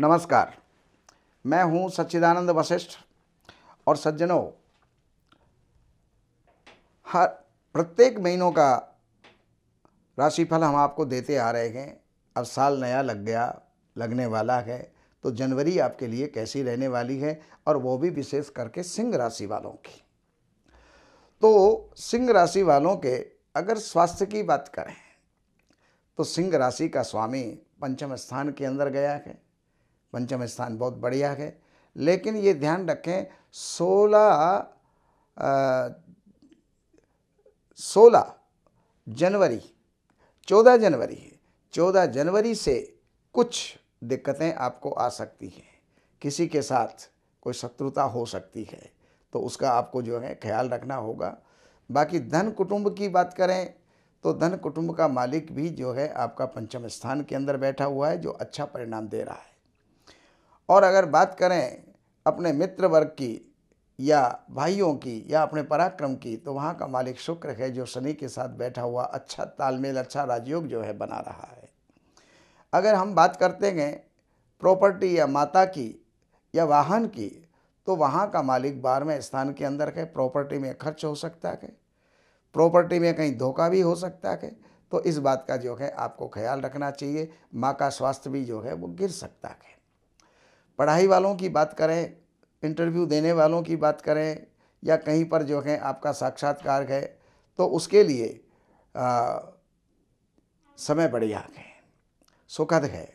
नमस्कार मैं हूं सच्चिदानंद वशिष्ठ और सज्जनों हर प्रत्येक महीनों का राशिफल हम आपको देते आ रहे हैं अब साल नया लग गया लगने वाला है तो जनवरी आपके लिए कैसी रहने वाली है और वो भी विशेष करके सिंह राशि वालों की तो सिंह राशि वालों के अगर स्वास्थ्य की बात करें तो सिंह राशि का स्वामी पंचम स्थान के अंदर गया है पंचम स्थान बहुत बढ़िया है लेकिन ये ध्यान रखें सोलह सोलह जनवरी चौदह जनवरी है चौदह जनवरी से कुछ दिक्कतें आपको आ सकती हैं किसी के साथ कोई शत्रुता हो सकती है तो उसका आपको जो है ख्याल रखना होगा बाकी धन कुटुंब की बात करें तो धन कुटुंब का मालिक भी जो है आपका पंचम स्थान के अंदर बैठा हुआ है जो अच्छा परिणाम दे रहा है और अगर बात करें अपने मित्र वर्ग की या भाइयों की या अपने पराक्रम की तो वहाँ का मालिक शुक्र है जो शनि के साथ बैठा हुआ अच्छा तालमेल अच्छा राजयोग जो है बना रहा है अगर हम बात करते हैं प्रॉपर्टी या माता की या वाहन की तो वहाँ का मालिक बारहवें स्थान के अंदर है प्रॉपर्टी में खर्च हो सकता है प्रॉपर्टी में कहीं धोखा भी हो सकता है तो इस बात का जो है आपको ख्याल रखना चाहिए माँ का स्वास्थ्य भी जो है वो गिर सकता है पढ़ाई वालों की बात करें इंटरव्यू देने वालों की बात करें या कहीं पर जो है आपका साक्षात्कार है तो उसके लिए आ, समय बढ़िया है सुखद है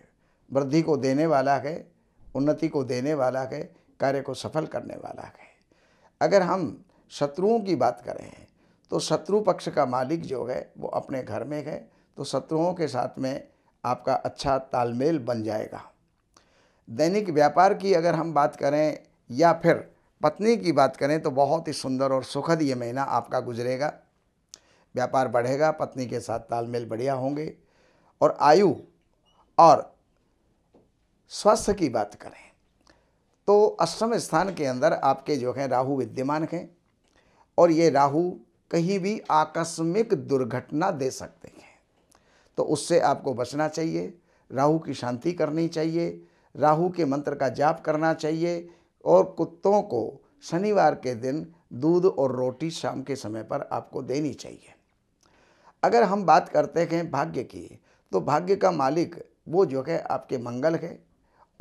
वृद्धि को देने वाला है उन्नति को देने वाला है कार्य को सफल करने वाला है अगर हम शत्रुओं की बात करें तो शत्रु पक्ष का मालिक जो है वो अपने घर में है तो शत्रुओं के साथ में आपका अच्छा तालमेल बन जाएगा दैनिक व्यापार की अगर हम बात करें या फिर पत्नी की बात करें तो बहुत ही सुंदर और सुखद ये महीना आपका गुजरेगा व्यापार बढ़ेगा पत्नी के साथ तालमेल बढ़िया होंगे और आयु और स्वास्थ्य की बात करें तो अष्टम स्थान के अंदर आपके जो हैं राहु विद्यमान हैं और ये राहु कहीं भी आकस्मिक दुर्घटना दे सकते हैं तो उससे आपको बचना चाहिए राहु की शांति करनी चाहिए राहु के मंत्र का जाप करना चाहिए और कुत्तों को शनिवार के दिन दूध और रोटी शाम के समय पर आपको देनी चाहिए अगर हम बात करते हैं भाग्य की तो भाग्य का मालिक वो जो है आपके मंगल है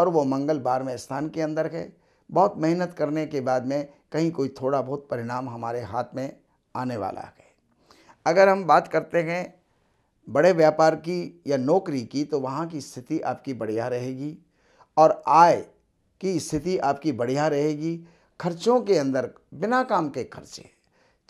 और वो मंगल बारहवें स्थान के अंदर है बहुत मेहनत करने के बाद में कहीं कोई थोड़ा बहुत परिणाम हमारे हाथ में आने वाला है अगर हम बात करते हैं बड़े व्यापार की या नौकरी की तो वहाँ की स्थिति आपकी बढ़िया रहेगी और आय की स्थिति आपकी बढ़िया रहेगी खर्चों के अंदर बिना काम के खर्चे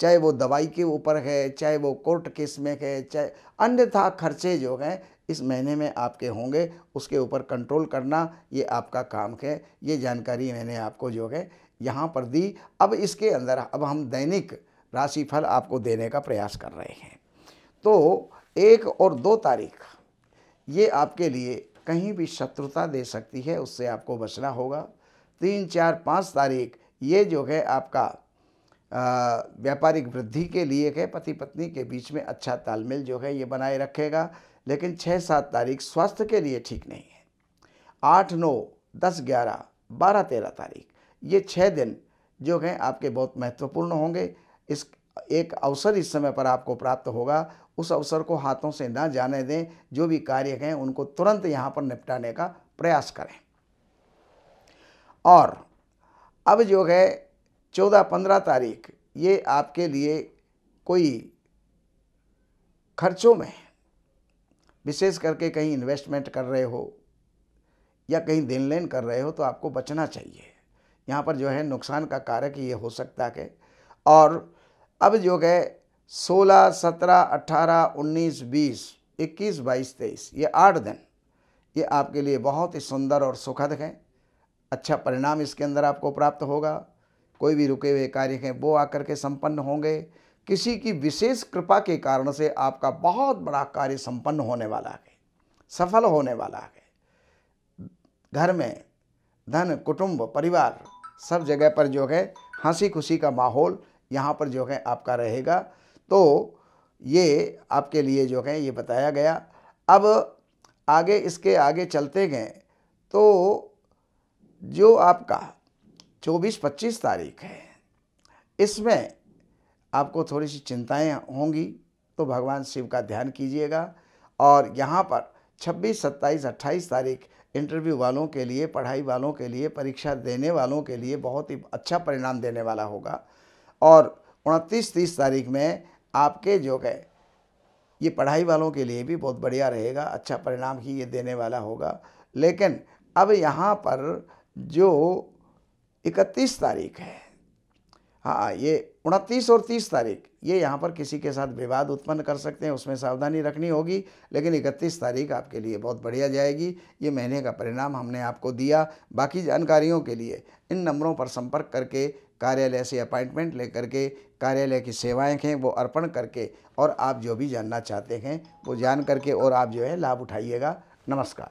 चाहे वो दवाई के ऊपर है चाहे वो कोर्ट केस में है चाहे अन्यथा खर्चे जो हैं इस महीने में आपके होंगे उसके ऊपर कंट्रोल करना ये आपका काम है ये जानकारी मैंने आपको जो है यहाँ पर दी अब इसके अंदर अब हम दैनिक राशिफल आपको देने का प्रयास कर रहे हैं तो एक और दो तारीख ये आपके लिए कहीं भी शत्रुता दे सकती है उससे आपको बचना होगा तीन चार पाँच तारीख ये जो है आपका व्यापारिक वृद्धि के लिए है पति पत्नी के बीच में अच्छा तालमेल जो है ये बनाए रखेगा लेकिन छः सात तारीख स्वास्थ्य के लिए ठीक नहीं है आठ नौ दस ग्यारह बारह तेरह तारीख ये छः दिन जो हैं आपके बहुत महत्वपूर्ण होंगे इस एक अवसर इस समय पर आपको प्राप्त होगा उस अवसर को हाथों से ना जाने दें जो भी कार्य हैं उनको तुरंत यहाँ पर निपटाने का प्रयास करें और अब जो है चौदह पंद्रह तारीख ये आपके लिए कोई खर्चों में विशेष करके कहीं इन्वेस्टमेंट कर रहे हो या कहीं देन लेन कर रहे हो तो आपको बचना चाहिए यहाँ पर जो है नुकसान का कारक ये हो सकता है और अब जो है सोलह सत्रह अट्ठारह उन्नीस बीस इक्कीस बाईस तेईस ये आठ दिन ये आपके लिए बहुत ही सुंदर और सुखद हैं अच्छा परिणाम इसके अंदर आपको प्राप्त होगा कोई भी रुके हुए कार्य हैं वो आकर के संपन्न होंगे किसी की विशेष कृपा के कारण से आपका बहुत बड़ा कार्य संपन्न होने वाला है सफल होने वाला है घर में धन कुटुंब परिवार सब जगह पर जो है हंसी खुशी का माहौल यहाँ पर जो है आपका रहेगा तो ये आपके लिए जो है ये बताया गया अब आगे इसके आगे चलते गए तो जो आपका 24-25 तारीख है इसमें आपको थोड़ी सी चिंताएं होंगी तो भगवान शिव का ध्यान कीजिएगा और यहाँ पर 26, 27, 28 तारीख इंटरव्यू वालों के लिए पढ़ाई वालों के लिए परीक्षा देने वालों के लिए बहुत ही अच्छा परिणाम देने वाला होगा और उनतीस तीस तारीख में आपके जो है ये पढ़ाई वालों के लिए भी बहुत बढ़िया रहेगा अच्छा परिणाम ही ये देने वाला होगा लेकिन अब यहाँ पर जो इकतीस तारीख है हाँ ये उनतीस और तीस तारीख ये यहाँ पर किसी के साथ विवाद उत्पन्न कर सकते हैं उसमें सावधानी रखनी होगी लेकिन इकतीस तारीख आपके लिए बहुत बढ़िया जाएगी ये महीने का परिणाम हमने आपको दिया बाकी जानकारियों के लिए इन नंबरों पर संपर्क करके कार्यालय से अपॉइंटमेंट लेकर के कार्यालय की सेवाएं हैं वो अर्पण करके और आप जो भी जानना चाहते हैं वो जान करके और आप जो है लाभ उठाइएगा नमस्कार